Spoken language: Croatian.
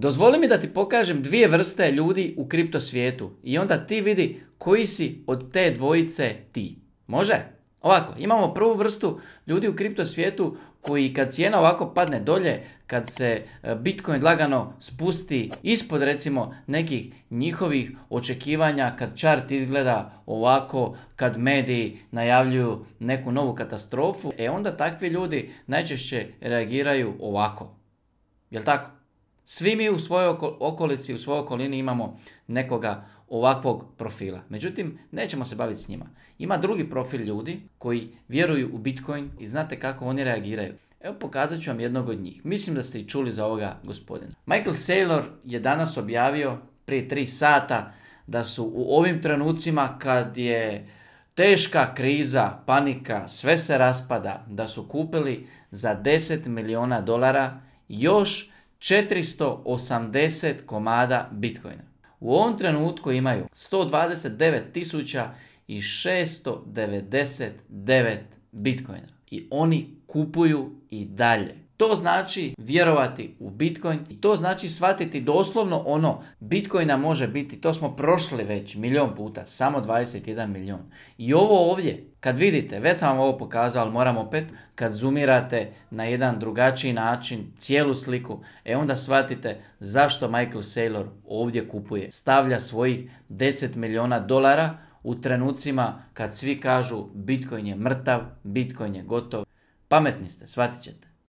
Dozvoli mi da ti pokažem dvije vrste ljudi u kripto svijetu i onda ti vidi koji si od te dvojice ti. Može? Ovako, imamo prvu vrstu ljudi u kripto svijetu koji kad cijena ovako padne dolje, kad se e, Bitcoin lagano spusti ispod recimo nekih njihovih očekivanja, kad čart izgleda ovako, kad mediji najavljuju neku novu katastrofu, e onda takvi ljudi najčešće reagiraju ovako. Jel tako? Svi mi u svojoj okolici, u svojoj okolini imamo nekoga ovakvog profila. Međutim, nećemo se baviti s njima. Ima drugi profil ljudi koji vjeruju u Bitcoin i znate kako oni reagiraju. Evo pokazat ću vam jednog od njih. Mislim da ste i čuli za ovoga gospodina. Michael Saylor je danas objavio prije tri sata da su u ovim trenucima kad je teška kriza, panika, sve se raspada, da su kupili za 10 miliona dolara još 480 komada Bitcoina. U ovom trenutku imaju 129.699 Bitcoina. I oni kupuju i dalje. To znači vjerovati u Bitcoin i to znači shvatiti doslovno ono Bitcoina može biti, to smo prošli već milijun puta, samo 21 milijun. I ovo ovdje, kad vidite, već sam vam ovo pokazao, ali moram opet, kad zoomirate na jedan drugačiji način cijelu sliku, e onda shvatite zašto Michael Saylor ovdje kupuje. Stavlja svojih 10 milijuna dolara u trenucima kad svi kažu Bitcoin je mrtav, Bitcoin je gotov. Pametni ste, shvatit ćete.